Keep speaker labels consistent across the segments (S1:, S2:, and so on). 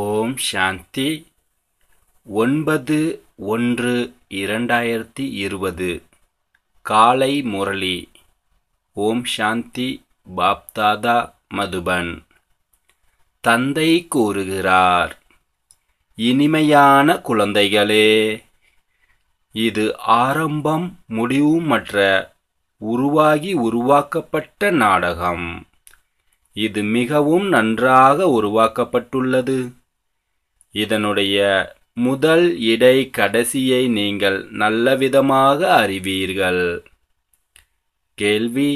S1: ஓம் சாந்தி ஒன்பது ஒன்று இரண்டாயிரத்தி இருபது காலை முரளி ஓம் சாந்தி பாப்தாதா மதுபன் தந்தை கூறுகிறார் இனிமையான குழந்தைகளே இது ஆரம்பம் முடிவுமற்ற உருவாகி உருவாக்கப்பட்ட நாடகம் இது மிகவும் நன்றாக உருவாக்கப்பட்டுள்ளது இதனுடைய முதல் இடை கடைசியை நீங்கள் நல்லவிதமாக அறிவீர்கள் கேள்வி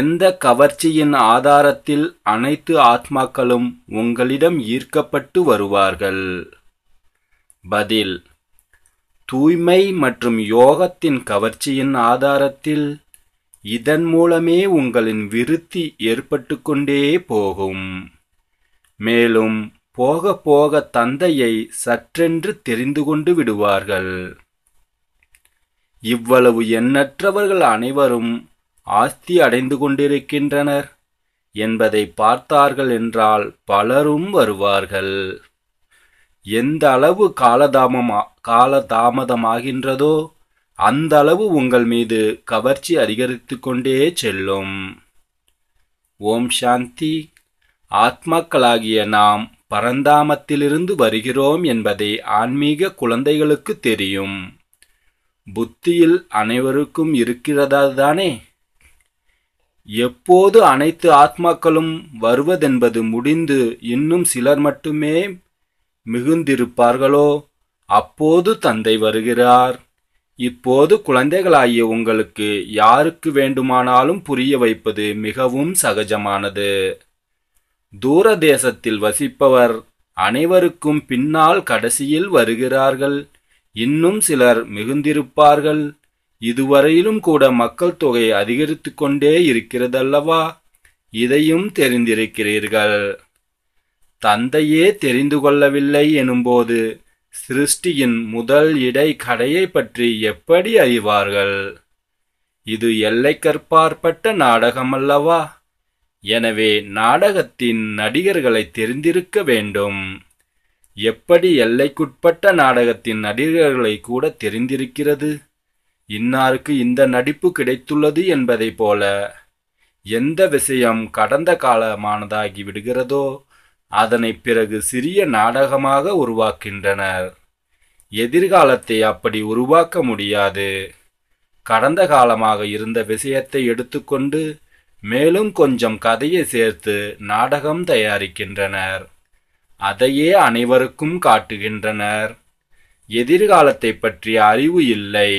S1: எந்த கவர்ச்சியின் ஆதாரத்தில் அனைத்து ஆத்மாக்களும் உங்களிடம் ஈர்க்கப்பட்டு வருவார்கள் பதில் தூய்மை மற்றும் யோகத்தின் கவர்ச்சியின் ஆதாரத்தில் இதன் மூலமே உங்களின் விருத்தி ஏற்பட்டு கொண்டே போகும் மேலும் போக போக தந்தையை சற்றென்று தெரிந்து கொண்டு விடுவார்கள் இவ்வளவு எண்ணற்றவர்கள் அனைவரும் ஆஸ்தி அடைந்து கொண்டிருக்கின்றனர் என்பதை பார்த்தார்கள் என்றால் பலரும் வருவார்கள் எந்த அளவு காலதாமமா காலதாமதமாகின்றதோ அந்த அளவு உங்கள் மீது கவர்ச்சி அதிகரித்து கொண்டே செல்லும் ஓம் சாந்தி ஆத்மாக்களாகிய நாம் பரந்தாமத்திலிருந்து வருகிறோம் என்பதை ஆன்மீக குழந்தைகளுக்கு தெரியும் புத்தியில் அனைவருக்கும் இருக்கிறதா தானே எப்போது அனைத்து ஆத்மாக்களும் வருவதென்பது முடிந்து இன்னும் சிலர் மட்டுமே மிகுந்திருப்பார்களோ அப்போது தந்தை வருகிறார் இப்போது குழந்தைகளாகிய உங்களுக்கு யாருக்கு வேண்டுமானாலும் புரிய வைப்பது மிகவும் சகஜமானது தூர தேசத்தில் வசிப்பவர் அனைவருக்கும் பின்னால் கடைசியில் வருகிறார்கள் இன்னும் சிலர் மிகுந்திருப்பார்கள் இதுவரையிலும் கூட மக்கள் தொகை அதிகரித்து கொண்டே இருக்கிறதல்லவா இதையும் தெரிந்திருக்கிறீர்கள் தந்தையே தெரிந்து கொள்ளவில்லை எனும்போது சிருஷ்டியின் முதல் இடை கடையை பற்றி எப்படி அறிவார்கள் இது எல்லைக்கற்பாற்பட்ட நாடகம் அல்லவா எனவே நாடகத்தின் நடிகர்களை தெரிந்திருக்க வேண்டும் எப்படி எல்லைக்குட்பட்ட நாடகத்தின் நடிகர்களை கூட தெரிந்திருக்கிறது இன்னாருக்கு இந்த நடிப்பு கிடைத்துள்ளது என்பதைப் போல எந்த விஷயம் கடந்த காலமானதாகி விடுகிறதோ அதனை பிறகு சிறிய நாடகமாக உருவாக்கின்றனர் எதிர்காலத்தை அப்படி உருவாக்க முடியாது கடந்த காலமாக இருந்த விஷயத்தை எடுத்துக்கொண்டு மேலும் கொஞ்சம் கதையை சேர்த்து நாடகம் தயாரிக்கின்றனர் அதையே அனைவருக்கும் காட்டுகின்றனர் எதிர்காலத்தை பற்றிய அறிவு இல்லை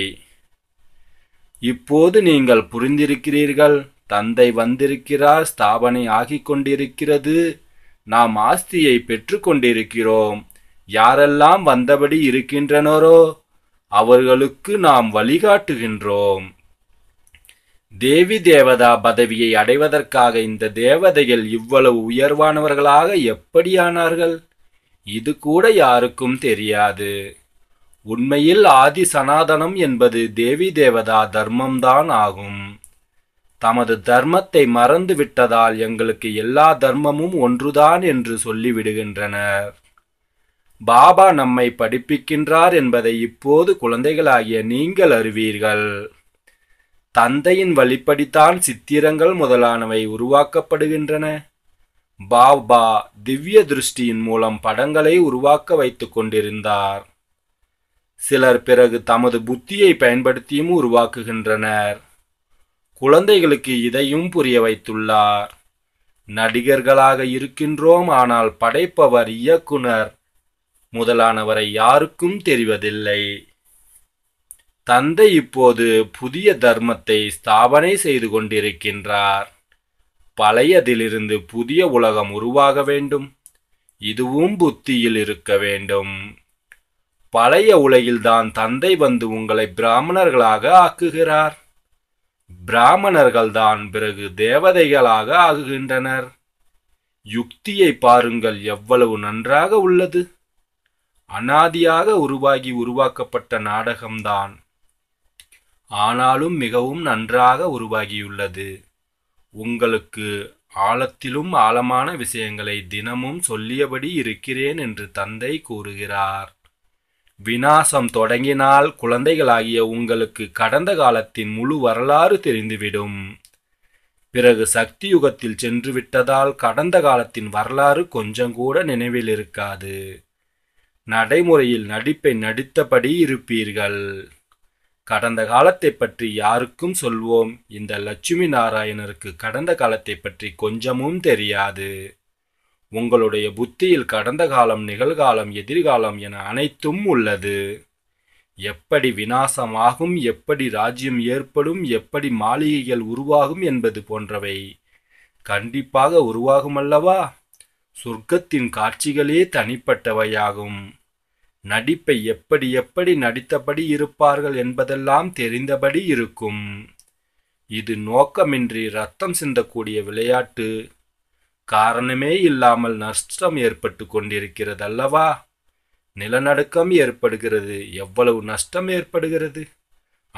S1: இப்போது நீங்கள் புரிந்திருக்கிறீர்கள் தந்தை வந்திருக்கிறார் ஸ்தாபனை ஆகிக் கொண்டிருக்கிறது நாம் ஆஸ்தியை பெற்று கொண்டிருக்கிறோம் யாரெல்லாம் வந்தபடி இருக்கின்றனரோ அவர்களுக்கு நாம் வழிகாட்டுகின்றோம் தேவி தேவதா பதவியை அடைவதற்காக இந்த தேவதைகள் இவ்வளவு உயர்வானவர்களாக எப்படியானார்கள் இது கூட யாருக்கும் தெரியாது உண்மையில் ஆதி சனாதனம் என்பது தேவி தேவதா தர்மம்தான் ஆகும் தமது தர்மத்தை மறந்து விட்டதால் எங்களுக்கு எல்லா தர்மமும் ஒன்றுதான் என்று சொல்லிவிடுகின்றனர் பாபா நம்மை படிப்பிக்கின்றார் என்பதை இப்போது குழந்தைகளாகிய நீங்கள் அறிவீர்கள் தந்தையின் வழிப்படித்தான் சித்திரங்கள் முதலானவை உருவாக்கப்படுகின்றன பாபா திவ்ய திருஷ்டியின் மூலம் படங்களை உருவாக்க வைத்துக் கொண்டிருந்தார் சிலர் பிறகு தமது புத்தியை பயன்படுத்தியும் உருவாக்குகின்றனர் குழந்தைகளுக்கு இதையும் புரிய வைத்துள்ளார் நடிகர்களாக இருக்கின்றோம் ஆனால் படைப்பவர் இயக்குனர் முதலானவரை யாருக்கும் தெரிவதில்லை தந்தை இப்போது புதிய தர்மத்தை ஸ்தாபனை செய்து கொண்டிருக்கின்றார் பழையதிலிருந்து புதிய உலகம் உருவாக வேண்டும் இதுவும் புத்தியில் இருக்க வேண்டும் பழைய உலகில்தான் தந்தை வந்து உங்களை பிராமணர்களாக ஆக்குகிறார் பிராமணர்கள்தான் பிறகு தேவதைகளாக ஆகுகின்றனர் யுக்தியை பாருங்கள் எவ்வளவு நன்றாக உள்ளது அனாதியாக உருவாகி உருவாக்கப்பட்ட நாடகம்தான் ஆனாலும் மிகவும் நன்றாக உருவாகியுள்ளது உங்களுக்கு ஆழத்திலும் ஆழமான விஷயங்களை தினமும் சொல்லியபடி இருக்கிறேன் என்று தந்தை கூறுகிறார் விநாசம் தொடங்கினால் குழந்தைகளாகிய உங்களுக்கு கடந்த காலத்தின் முழு வரலாறு தெரிந்துவிடும் பிறகு சக்தி யுகத்தில் சென்று விட்டதால் கடந்த காலத்தின் வரலாறு கொஞ்சம் கூட நினைவில் இருக்காது நடைமுறையில் நடிப்பை நடித்தபடி இருப்பீர்கள் கடந்த காலத்தை பற்றி யாருக்கும் சொல்வோம் இந்த லட்சுமி நாராயணருக்கு கடந்த காலத்தை பற்றி கொஞ்சமும் தெரியாது உங்களுடைய புத்தியில் கடந்த காலம் நிகழ்காலம் எதிர்காலம் என அனைத்தும் உள்ளது எப்படி வினாசமாகும் எப்படி ராஜ்யம் ஏற்படும் எப்படி மாளிகைகள் உருவாகும் என்பது போன்றவை கண்டிப்பாக உருவாகும் அல்லவா சொர்க்கத்தின் காட்சிகளே தனிப்பட்டவையாகும் நடிப்பை எப்படி எப்படி நடித்தபடி இருப்பார்கள் என்பதெல்லாம் தெரிந்தபடி இருக்கும் இது நோக்கமின்றி ரத்தம் சிந்தக்கூடிய விளையாட்டு காரணமே இல்லாமல் நஷ்டம் ஏற்பட்டு கொண்டிருக்கிறது அல்லவா நிலநடுக்கம் ஏற்படுகிறது எவ்வளவு நஷ்டம் ஏற்படுகிறது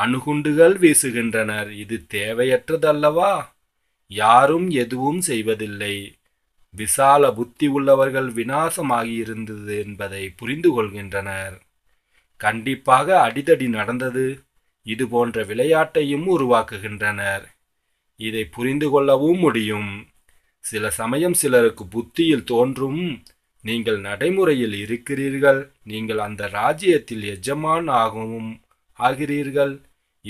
S1: அணுகுண்டுகள் வீசுகின்றனர் இது தேவையற்றதல்லவா யாரும் எதுவும் செய்வதில்லை விசால புத்தி உள்ளவர்கள் வினாசமாகியிருந்தது என்பதை புரிந்து கொள்கின்றனர் கண்டிப்பாக அடிதடி நடந்தது இது போன்ற விளையாட்டையும் உருவாக்குகின்றனர் இதை புரிந்து கொள்ளவும் முடியும் சில சமயம் சிலருக்கு புத்தியில் தோன்றும் நீங்கள் நடைமுறையில் இருக்கிறீர்கள் நீங்கள் அந்த ராஜ்யத்தில் எஜமான் ஆகவும் ஆகிறீர்கள்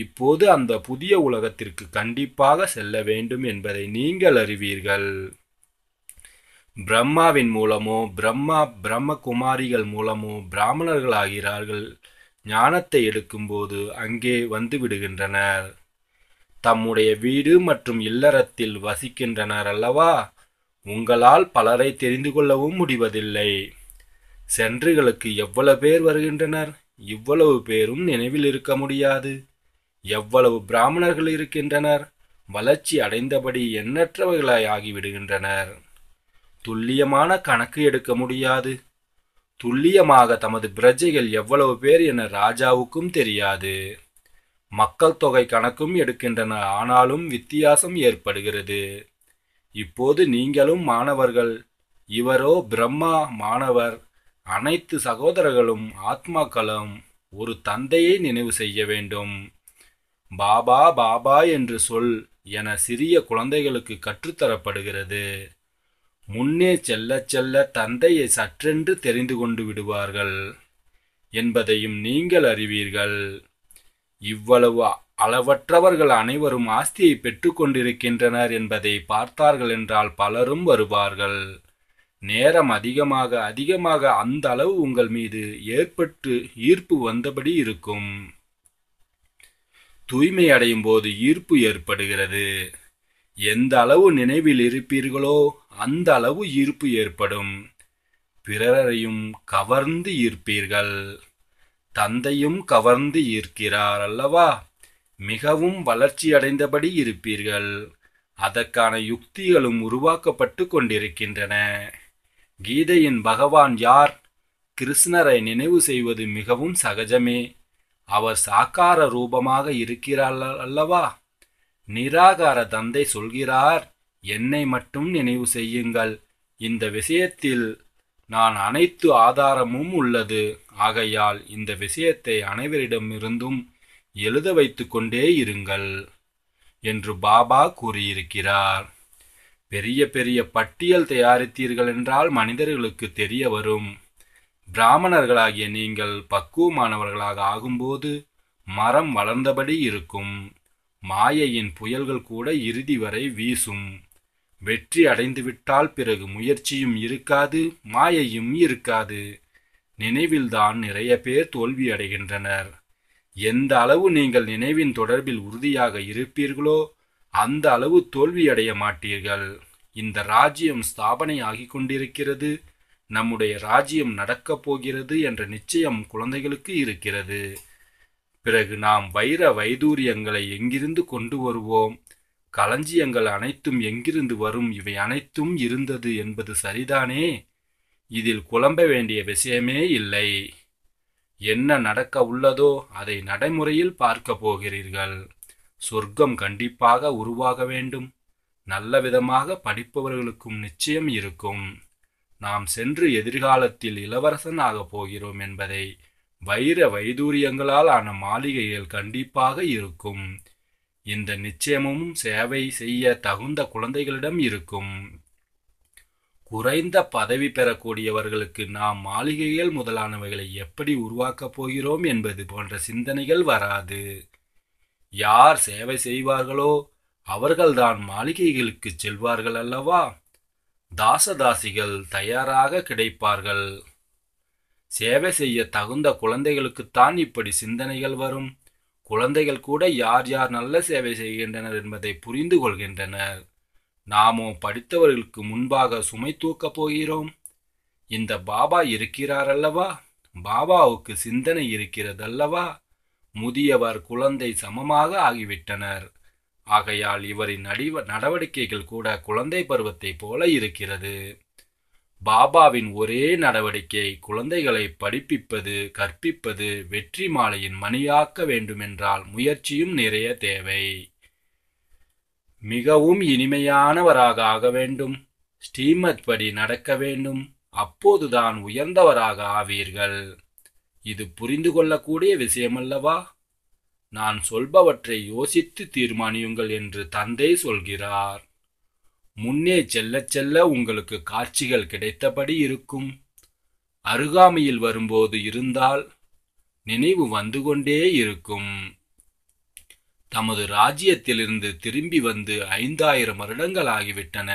S1: இப்போது அந்த புதிய உலகத்திற்கு கண்டிப்பாக செல்ல வேண்டும் என்பதை நீங்கள் அறிவீர்கள் பிரம்மாவின் மூலமோ பிரம்மா பிரம்ம குமாரிகள் மூலமோ பிராமணர்களாகிறார்கள் ஞானத்தை எடுக்கும்போது அங்கே வந்து விடுகின்றனர் தம்முடைய வீடு மற்றும் இல்லறத்தில் வசிக்கின்றனர் அல்லவா உங்களால் பலரை தெரிந்து கொள்ளவும் முடிவதில்லை சென்றுகளுக்கு எவ்வளவு பேர் வருகின்றனர் இவ்வளவு பேரும் நினைவில் இருக்க முடியாது எவ்வளவு பிராமணர்கள் இருக்கின்றனர் வளர்ச்சி அடைந்தபடி எண்ணற்றவர்களாய் ஆகிவிடுகின்றனர் துல்லியமான கணக்கு எடுக்க முடியாது துல்லியமாக தமது பிரஜைகள் எவ்வளவு பேர் என ராஜாவுக்கும் தெரியாது மக்கள் தொகை கணக்கும் எடுக்கின்றன ஆனாலும் வித்தியாசம் ஏற்படுகிறது இப்போது நீங்களும் மாணவர்கள் இவரோ பிரம்மா மாணவர் அனைத்து சகோதரர்களும் ஆத்மாக்களும் ஒரு தந்தையை நினைவு செய்ய வேண்டும் பாபா பாபா என்று சொல் என சிறிய குழந்தைகளுக்கு கற்றுத்தரப்படுகிறது முன்னே செல்ல செல்ல தந்தையை சற்றென்று தெரிந்து கொண்டு விடுவார்கள் என்பதையும் நீங்கள் அறிவீர்கள் இவ்வளவு அளவற்றவர்கள் அனைவரும் ஆஸ்தியை பெற்றுக்கொண்டிருக்கின்றனர் என்பதை பார்த்தார்கள் என்றால் பலரும் வருவார்கள் நேரம் அதிகமாக அதிகமாக அந்த அளவு உங்கள் மீது ஏற்பட்டு ஈர்ப்பு வந்தபடி இருக்கும் தூய்மை அடையும் போது ஈர்ப்பு ஏற்படுகிறது எந்த அளவு நினைவில் இருப்பீர்களோ அந்த அளவு ஈர்ப்பு ஏற்படும் பிறரையும் கவர்ந்து ஈர்ப்பீர்கள் தந்தையும் கவர்ந்து ஈர்க்கிறார் அல்லவா மிகவும் வளர்ச்சியடைந்தபடி இருப்பீர்கள் அதற்கான யுக்திகளும் உருவாக்கப்பட்டு கொண்டிருக்கின்றன கீதையின் பகவான் யார் கிருஷ்ணரை நினைவு செய்வது மிகவும் சகஜமே அவர் சாக்கார ரூபமாக இருக்கிறார் அல்லவா நிராகார தந்தை சொல்கிறார் என்னை மட்டும் நினைவு செய்யுங்கள் இந்த விஷயத்தில் நான் அனைத்து ஆதாரமும் உள்ளது ஆகையால் இந்த விஷயத்தை அனைவரிடமிருந்தும் எழுத வைத்து கொண்டே இருங்கள் என்று பாபா கூறியிருக்கிறார் பெரிய பெரிய பட்டியல் தயாரித்தீர்கள் என்றால் மனிதர்களுக்கு தெரிய வரும் பிராமணர்களாகிய நீங்கள் பக்குவமானவர்களாக ஆகும்போது மரம் வளர்ந்தபடி இருக்கும் மாயையின் புயல்கள் கூட இறுதி வரை வீசும் வெற்றி அடைந்துவிட்டால் பிறகு முயற்சியும் இருக்காது மாயையும் இருக்காது நினைவில்தான் நிறைய பேர் தோல்வியடைகின்றனர் எந்த அளவு நீங்கள் நினைவின் தொடர்பில் உறுதியாக இருப்பீர்களோ அந்த அளவு தோல்வியடைய மாட்டீர்கள் இந்த ராஜ்யம் ஸ்தாபனை ஆகி கொண்டிருக்கிறது நம்முடைய ராஜ்யம் நடக்கப் போகிறது என்ற நிச்சயம் குழந்தைகளுக்கு இருக்கிறது பிறகு நாம் வைர வைதூரியங்களை எங்கிருந்து கொண்டு வருவோம் களஞ்சியங்கள் அனைத்தும் எங்கிருந்து வரும் இவை அனைத்தும் இருந்தது என்பது சரிதானே இதில் குழம்ப வேண்டிய விஷயமே இல்லை என்ன நடக்க உள்ளதோ அதை நடைமுறையில் பார்க்க போகிறீர்கள் சொர்க்கம் கண்டிப்பாக உருவாக வேண்டும் நல்ல விதமாக படிப்பவர்களுக்கும் நிச்சயம் இருக்கும் நாம் சென்று எதிர்காலத்தில் இளவரசன் ஆகப் போகிறோம் என்பதை வைர வைதூரியங்களால் ஆன மாளிகைகள் கண்டிப்பாக இருக்கும் இந்த நிச்சயமும் சேவை செய்ய தகுந்த குழந்தைகளிடம் இருக்கும் குறைந்த பதவி பெறக்கூடியவர்களுக்கு நாம் மாளிகைகள் முதலானவைகளை எப்படி உருவாக்கப் போகிறோம் என்பது போன்ற சிந்தனைகள் வராது யார் சேவை செய்வார்களோ அவர்கள்தான் மாளிகைகளுக்கு செல்வார்கள் அல்லவா தாசதாசிகள் தயாராக கிடைப்பார்கள் சேவை செய்ய தகுந்த குழந்தைகளுக்குத்தான் இப்படி சிந்தனைகள் வரும் குழந்தைகள் கூட யார் யார் நல்ல சேவை செய்கின்றனர் என்பதை புரிந்து கொள்கின்றனர் நாமோ படித்தவர்களுக்கு முன்பாக சுமை தூக்கப் போகிறோம் இந்த பாபா இருக்கிறார் அல்லவா பாபாவுக்கு சிந்தனை இருக்கிறதல்லவா முதியவர் குழந்தை சமமாக ஆகிவிட்டனர் ஆகையால் இவரின் நடிவ நடவடிக்கைகள் கூட குழந்தை பருவத்தை போல இருக்கிறது பாபாவின் ஒரே நடவடிக்கை குழந்தைகளை படிப்பிப்பது கற்பிப்பது வெற்றி மாலையின் மணியாக்க வேண்டுமென்றால் முயற்சியும் நிறைய தேவை மிகவும் இனிமையானவராக ஆக வேண்டும் ஸ்ரீமத் படி நடக்க வேண்டும் அப்போதுதான் உயர்ந்தவராக ஆவீர்கள் இது புரிந்து கொள்ளக்கூடிய விஷயமல்லவா நான் சொல்பவற்றை யோசித்து தீர்மானியுங்கள் என்று தந்தை சொல்கிறார் முன்னே செல்ல செல்ல உங்களுக்கு காட்சிகள் கிடைத்தபடி இருக்கும் அருகாமையில் வரும்போது இருந்தால் நினைவு வந்து கொண்டே இருக்கும் தமது ராஜ்யத்திலிருந்து திரும்பி வந்து ஐந்தாயிரம் வருடங்கள் ஆகிவிட்டன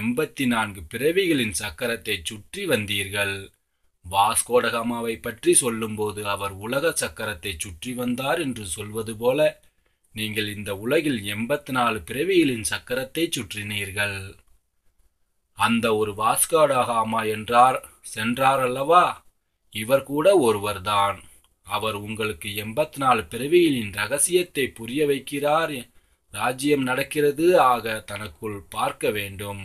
S1: எண்பத்தி நான்கு பிறவிகளின் சக்கரத்தை சுற்றி வந்தீர்கள் வாஸ்கோடகாமாவை பற்றி சொல்லும்போது அவர் உலக சக்கரத்தை சுற்றி வந்தார் என்று சொல்வது போல நீங்கள் இந்த உலகில் எண்பத்தி நாலு பிறவிகளின் சக்கரத்தை சுற்றினீர்கள் அந்த ஒரு வாஸ்கோடகாமா என்றார் சென்றார் அல்லவா இவர் கூட ஒருவர்தான் அவர் உங்களுக்கு எண்பத்தி நாலு பிறவியலின் ரகசியத்தை புரிய வைக்கிறார் ராஜ்யம் நடக்கிறது ஆக தனக்குள் பார்க்க வேண்டும்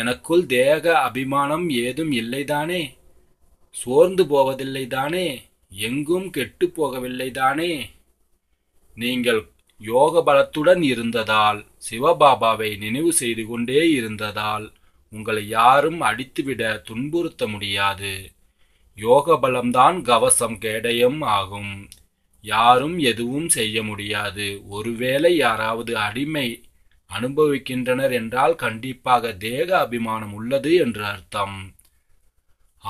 S1: எனக்குள் தேக அபிமானம் ஏதும் இல்லைதானே சோர்ந்து போவதில்லைதானே எங்கும் கெட்டு போகவில்லைதானே நீங்கள் யோக பலத்துடன் இருந்ததால் சிவபாபாவை நினைவு செய்து கொண்டே இருந்ததால் உங்களை யாரும் அடித்துவிட துன்புறுத்த முடியாது யோக பலம்தான் கவசம் கேடயம் ஆகும் யாரும் எதுவும் செய்ய முடியாது ஒருவேளை யாராவது அடிமை அனுபவிக்கின்றனர் என்றால் கண்டிப்பாக தேக அபிமானம் உள்ளது என்று அர்த்தம்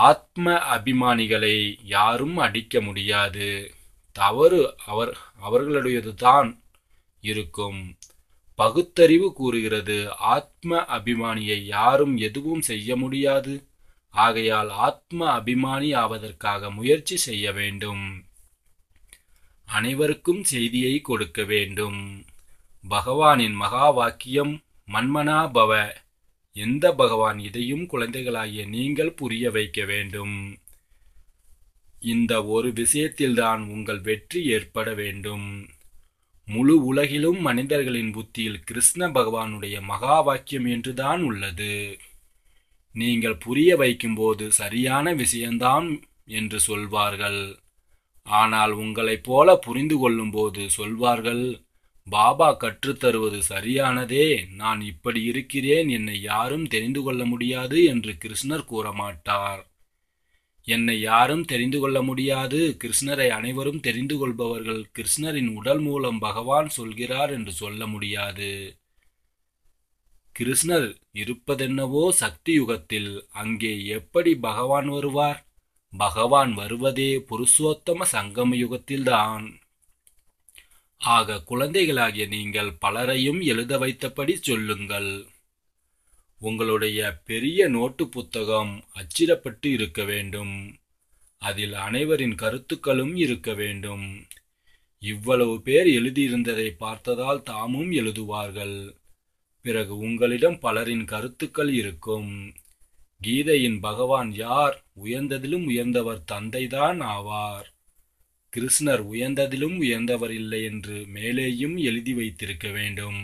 S1: ஆத்ம அபிமானிகளை யாரும் அடிக்க முடியாது தவறு அவர் அவர்களுடையது தான் இருக்கும் பகுத்தறிவு கூறுகிறது ஆத்ம அபிமானியை யாரும் எதுவும் செய்ய முடியாது ஆகையால் ஆத்ம அபிமானி ஆவதற்காக முயற்சி செய்ய வேண்டும் அனைவருக்கும் செய்தியை கொடுக்க வேண்டும் பகவானின் மகா வாக்கியம் மன்மனா பவ எந்த பகவான் இதையும் குழந்தைகளாகிய நீங்கள் புரிய வைக்க வேண்டும் இந்த ஒரு விஷயத்தில்தான் உங்கள் வெற்றி ஏற்பட வேண்டும் முழு உலகிலும் மனிதர்களின் புத்தியில் கிருஷ்ண பகவானுடைய மகா வாக்கியம் என்றுதான் உள்ளது நீங்கள் புரிய வைக்கும்போது சரியான விஷயம்தான் என்று சொல்வார்கள் ஆனால் உங்களைப் போல புரிந்து கொள்ளும்போது சொல்வார்கள் பாபா கற்றுத்தருவது சரியானதே நான் இப்படி இருக்கிறேன் என்னை யாரும் தெரிந்து கொள்ள முடியாது என்று கிருஷ்ணர் கூறமாட்டார் என்னை யாரும் தெரிந்து கொள்ள முடியாது கிருஷ்ணரை அனைவரும் தெரிந்து கொள்பவர்கள் கிருஷ்ணரின் உடல் மூலம் பகவான் சொல்கிறார் என்று சொல்ல முடியாது கிருஷ்ணர் இருப்பதென்னவோ சக்தி யுகத்தில் அங்கே எப்படி பகவான் வருவார் பகவான் வருவதே புருஷோத்தம சங்கம யுகத்தில்தான் ஆக குழந்தைகளாகிய நீங்கள் பலரையும் எழுத வைத்தபடி சொல்லுங்கள் உங்களுடைய பெரிய நோட்டு புத்தகம் அச்சிடப்பட்டு இருக்க வேண்டும் அதில் அனைவரின் கருத்துக்களும் இருக்க வேண்டும் இவ்வளவு பேர் எழுதியிருந்ததை பார்த்ததால் தாமும் எழுதுவார்கள் பிறகு உங்களிடம் பலரின் கருத்துக்கள் இருக்கும் கீதையின் பகவான் யார் உயர்ந்ததிலும் உயர்ந்தவர் தந்தைதான் ஆவார் கிருஷ்ணர் உயர்ந்ததிலும் உயர்ந்தவர் இல்லை என்று மேலேயும் எழுதி வைத்திருக்க வேண்டும்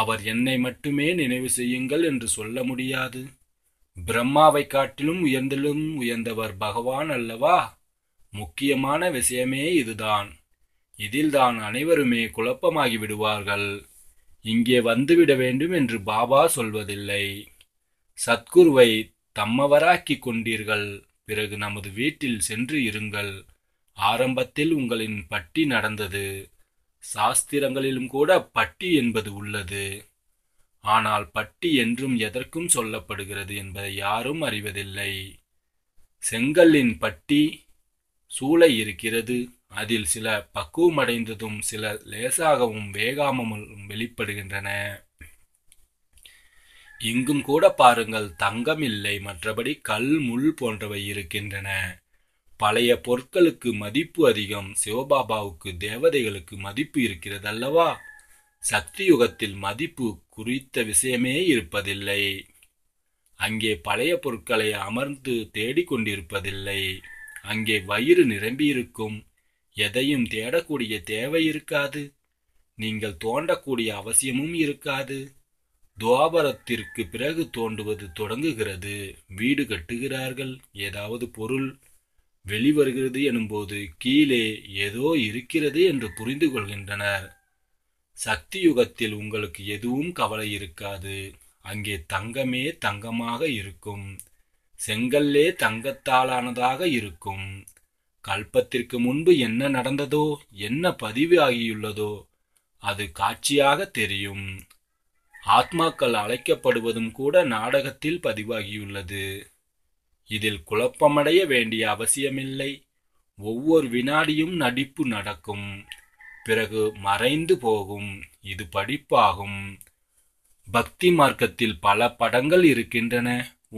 S1: அவர் என்னை மட்டுமே நினைவு செய்யுங்கள் என்று சொல்ல முடியாது பிரம்மாவை காட்டிலும் உயர்ந்திலும் உயர்ந்தவர் பகவான் அல்லவா முக்கியமான விஷயமே இதுதான் இதில்தான் அனைவருமே குழப்பமாகி விடுவார்கள் இங்கே வந்துவிட வேண்டும் என்று பாபா சொல்வதில்லை சத்குருவை தம்மவராக்கி கொண்டீர்கள் பிறகு நமது வீட்டில் சென்று இருங்கள் ஆரம்பத்தில் உங்களின் பட்டி நடந்தது சாஸ்திரங்களிலும் கூட பட்டி என்பது உள்ளது ஆனால் பட்டி என்றும் எதற்கும் சொல்லப்படுகிறது என்பதை யாரும் அறிவதில்லை செங்கல்லின் பட்டி சூளை இருக்கிறது அதில் சில பக்குவமடைந்ததும் சில லேசாகவும் வேகாமலும் வெளிப்படுகின்றன இங்கும் கூட பாருங்கள் தங்கம் இல்லை மற்றபடி கல் முள் போன்றவை இருக்கின்றன பழைய பொருட்களுக்கு மதிப்பு அதிகம் சிவபாபாவுக்கு தேவதைகளுக்கு மதிப்பு இருக்கிறது அல்லவா சக்தி யுகத்தில் மதிப்பு குறித்த விஷயமே இருப்பதில்லை அங்கே பழைய பொருட்களை அமர்ந்து தேடிக்கொண்டிருப்பதில்லை அங்கே வயிறு நிரம்பியிருக்கும் எதையும் தேடக்கூடிய தேவை இருக்காது நீங்கள் தோண்டக்கூடிய அவசியமும் இருக்காது துவாபரத்திற்கு பிறகு தோண்டுவது தொடங்குகிறது வீடு கட்டுகிறார்கள் ஏதாவது பொருள் வெளிவருகிறது எனும்போது கீழே ஏதோ இருக்கிறது என்று புரிந்து கொள்கின்றனர் சக்தி யுகத்தில் உங்களுக்கு எதுவும் கவலை இருக்காது அங்கே தங்கமே தங்கமாக இருக்கும் செங்கல்லே தங்கத்தாலானதாக இருக்கும் கல்பத்திற்கு முன்பு என்ன நடந்ததோ என்ன பதிவு ஆகியுள்ளதோ அது காட்சியாக தெரியும் ஆத்மாக்கள் அழைக்கப்படுவதும் கூட நாடகத்தில் பதிவாகியுள்ளது இதில் குழப்பமடைய வேண்டிய அவசியமில்லை ஒவ்வொரு வினாடியும் நடிப்பு நடக்கும் பிறகு மறைந்து போகும் இது படிப்பாகும் பக்தி மார்க்கத்தில் பல படங்கள் இருக்கின்றன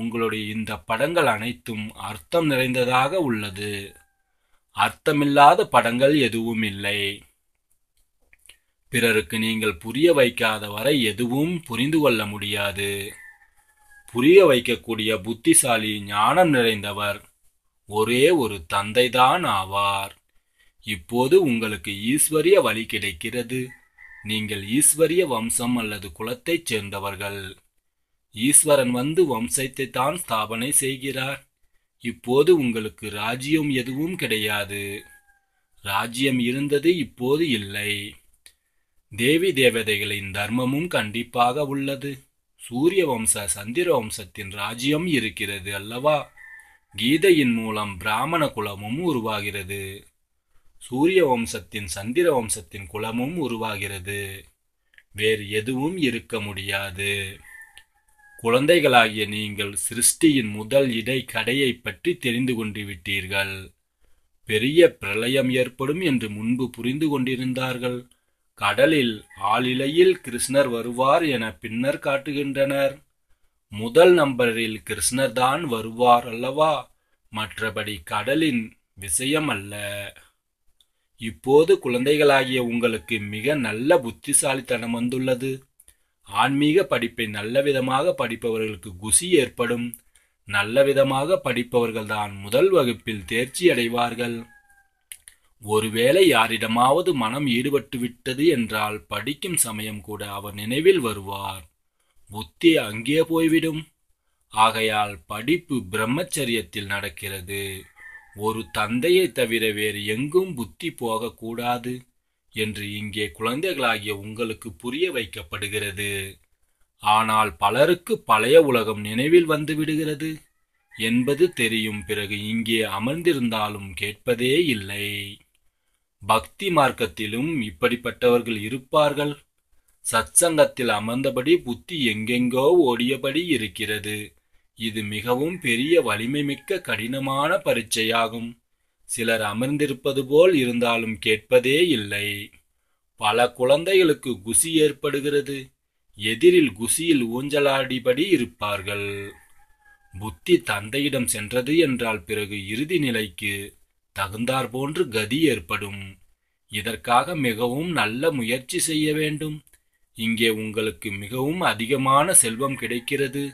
S1: உங்களுடைய இந்த படங்கள் அனைத்தும் அர்த்தம் நிறைந்ததாக உள்ளது அர்த்தமில்லாத படங்கள் எதுவும் இல்லை பிறருக்கு நீங்கள் புரிய வைக்காத வரை எதுவும் புரிந்து கொள்ள முடியாது புரிய வைக்கக்கூடிய புத்திசாலி ஞானம் நிறைந்தவர் ஒரே ஒரு தந்தைதான் ஆவார் இப்போது உங்களுக்கு ஈஸ்வரிய வழி கிடைக்கிறது நீங்கள் ஈஸ்வரிய வம்சம் அல்லது குலத்தைச் சேர்ந்தவர்கள் ஈஸ்வரன் வந்து வம்சத்தை தான் ஸ்தாபனை செய்கிறார் இப்போது உங்களுக்கு ராஜ்யம் எதுவும் கிடையாது ராஜ்யம் இருந்தது இப்போது இல்லை தேவி தேவதைகளின் தர்மமும் கண்டிப்பாக உள்ளது சூரிய வம்ச சந்திர வம்சத்தின் ராஜ்யம் இருக்கிறது அல்லவா கீதையின் மூலம் பிராமண குலமும் உருவாகிறது சூரிய வம்சத்தின் சந்திர வம்சத்தின் குலமும் உருவாகிறது வேறு எதுவும் இருக்க முடியாது குழந்தைகளாகிய நீங்கள் சிருஷ்டியின் முதல் இடை கடையை பற்றி தெரிந்து கொண்டு விட்டீர்கள் பெரிய பிரளயம் ஏற்படும் என்று முன்பு புரிந்து கொண்டிருந்தார்கள் கடலில் ஆளிலையில் கிருஷ்ணர் வருவார் என பின்னர் காட்டுகின்றனர் முதல் நம்பரில் கிருஷ்ணர் தான் வருவார் அல்லவா மற்றபடி கடலின் விஷயம் அல்ல இப்போது குழந்தைகளாகிய உங்களுக்கு மிக நல்ல புத்திசாலித்தனம் வந்துள்ளது ஆன்மீக படிப்பை நல்லவிதமாக படிப்பவர்களுக்கு குசி ஏற்படும் நல்ல விதமாக படிப்பவர்கள்தான் முதல் வகுப்பில் தேர்ச்சி அடைவார்கள் ஒருவேளை யாரிடமாவது மனம் ஈடுபட்டு விட்டது என்றால் படிக்கும் சமயம் கூட அவர் நினைவில் வருவார் புத்தி அங்கே போய்விடும் ஆகையால் படிப்பு பிரம்மச்சரியத்தில் நடக்கிறது ஒரு தந்தையை தவிர வேறு எங்கும் புத்தி போகக்கூடாது என்று இங்கே குழந்தைகளாகிய உங்களுக்கு புரிய வைக்கப்படுகிறது ஆனால் பலருக்கு பழைய உலகம் நினைவில் வந்து விடுகிறது என்பது தெரியும் பிறகு இங்கே அமர்ந்திருந்தாலும் கேட்பதே இல்லை பக்தி மார்க்கத்திலும் இப்படிப்பட்டவர்கள் இருப்பார்கள் சத்சங்கத்தில் அமர்ந்தபடி புத்தி எங்கெங்கோ ஓடியபடி இருக்கிறது இது மிகவும் பெரிய வலிமை மிக்க கடினமான பரீட்சையாகும் சிலர் அமர்ந்திருப்பது போல் இருந்தாலும் கேட்பதே இல்லை பல குழந்தைகளுக்கு குசி ஏற்படுகிறது எதிரில் குசியில் ஊஞ்சலாடிபடி இருப்பார்கள் புத்தி தந்தையிடம் சென்றது என்றால் பிறகு இறுதி நிலைக்கு தகுந்தார் போன்று கதி ஏற்படும் இதற்காக மிகவும் நல்ல முயற்சி செய்ய வேண்டும் இங்கே உங்களுக்கு மிகவும் அதிகமான செல்வம் கிடைக்கிறது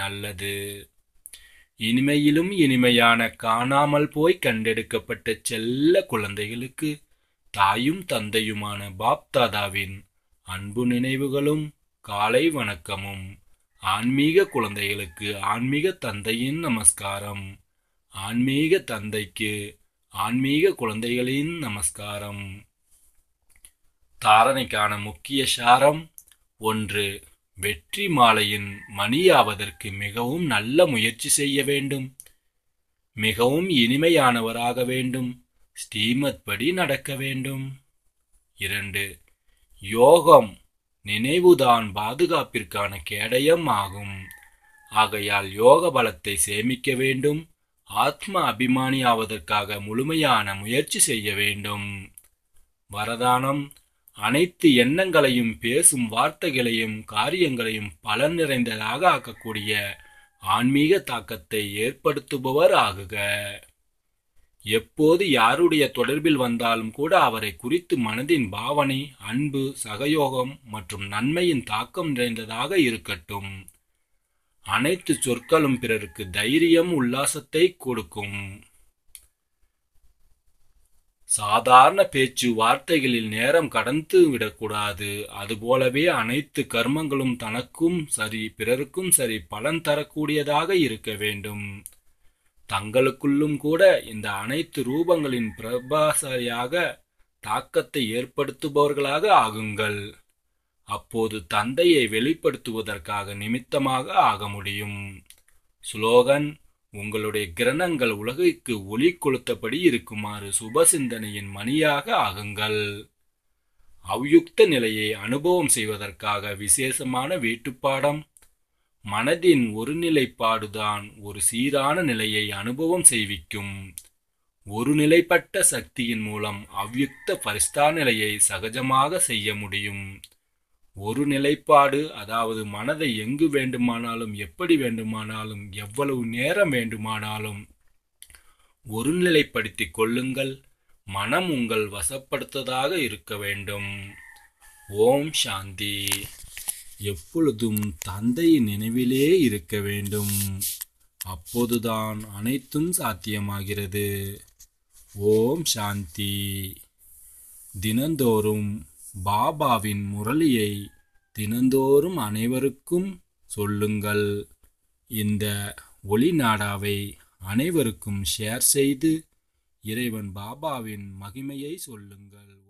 S1: நல்லது இனிமையிலும் இனிமையான காணாமல் போய் கண்டெடுக்கப்பட்ட செல்ல குழந்தைகளுக்கு தாயும் தந்தையுமான பாப்தாதாவின் அன்பு நினைவுகளும் காலை வணக்கமும் ஆன்மீக குழந்தைகளுக்கு ஆன்மீக தந்தையின் நமஸ்காரம் ஆன்மீக தந்தைக்கு ஆன்மீக குழந்தைகளின் நமஸ்காரம் தாரணைக்கான முக்கிய சாரம் ஒன்று வெற்றி மாலையின் மணியாவதற்கு மிகவும் நல்ல முயற்சி செய்ய வேண்டும் மிகவும் இனிமையானவராக வேண்டும் ஸ்ரீமத் படி நடக்க வேண்டும் இரண்டு யோகம் நினைவுதான் பாதுகாப்பிற்கான கேடயம் ஆகும் ஆகையால் யோக பலத்தை சேமிக்க வேண்டும் ஆத்ம அபிமானியாவதற்காக முழுமையான முயற்சி செய்ய வேண்டும் வரதானம் அனைத்து எண்ணங்களையும் பேசும் வார்த்தைகளையும் காரியங்களையும் பலன் நிறைந்ததாக ஆக்கக்கூடிய ஆன்மீக தாக்கத்தை ஏற்படுத்துபவர் ஆகுக எப்போது யாருடைய தொடர்பில் வந்தாலும் கூட அவரை குறித்து மனதின் பாவனை அன்பு சகயோகம் மற்றும் நன்மையின் தாக்கம் நிறைந்ததாக இருக்கட்டும் அனைத்து சொற்களும் பிறருக்கு தைரியம் உல்லாசத்தை கொடுக்கும் சாதாரண பேச்சு வார்த்தைகளில் நேரம் கடந்து விடக்கூடாது அதுபோலவே அனைத்து கர்மங்களும் தனக்கும் சரி பிறருக்கும் சரி பலன் தரக்கூடியதாக இருக்க வேண்டும் தங்களுக்குள்ளும் கூட இந்த அனைத்து ரூபங்களின் பிரபாசாரியாக தாக்கத்தை ஏற்படுத்துபவர்களாக ஆகுங்கள் அப்போது தந்தையை வெளிப்படுத்துவதற்காக நிமித்தமாக ஆக முடியும் ஸ்லோகன் உங்களுடைய கிரணங்கள் உலகைக்கு ஒளி கொளுத்தபடி இருக்குமாறு சுப சிந்தனையின் மணியாக ஆகுங்கள் அவ்யுக்த நிலையை அனுபவம் செய்வதற்காக விசேஷமான வீட்டுப்பாடம் மனதின் ஒருநிலைப்பாடுதான் ஒரு சீரான நிலையை அனுபவம் செய்விக்கும் ஒருநிலைப்பட்ட சக்தியின் மூலம் அவ்யுக்த பரிஸ்தா நிலையை சகஜமாக செய்ய முடியும் ஒரு நிலைப்பாடு அதாவது மனதை எங்கு வேண்டுமானாலும் எப்படி வேண்டுமானாலும் எவ்வளவு நேரம் வேண்டுமானாலும் நிலைப்படுத்தி கொள்ளுங்கள் மனம் உங்கள் வசப்படுத்ததாக இருக்க வேண்டும் ஓம் சாந்தி எப்பொழுதும் தந்தையின் நினைவிலே இருக்க வேண்டும் அப்போதுதான் அனைத்தும் சாத்தியமாகிறது ஓம் சாந்தி தினந்தோறும் பாபாவின் முரளியை தினந்தோறும் அனைவருக்கும் சொல்லுங்கள் இந்த ஒளி நாடாவை அனைவருக்கும் ஷேர் செய்து இறைவன் பாபாவின் மகிமையை சொல்லுங்கள்